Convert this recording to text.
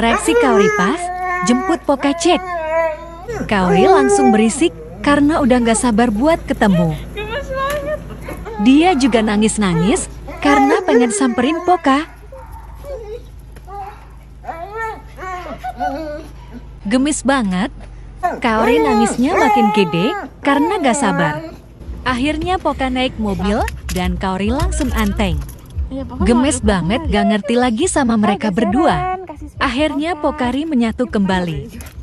Reaksi Kauri pas, jemput Pokacek. Kauri langsung berisik karena udah gak sabar buat ketemu. Dia juga nangis-nangis karena pengen samperin Poka. Gemis banget, Kauri nangisnya makin gede karena gak sabar. Akhirnya Poka naik mobil dan Kauri langsung anteng. Iya, Gemes banget ya. gak ngerti lagi sama mereka berdua. Akhirnya Pokari menyatu kembali.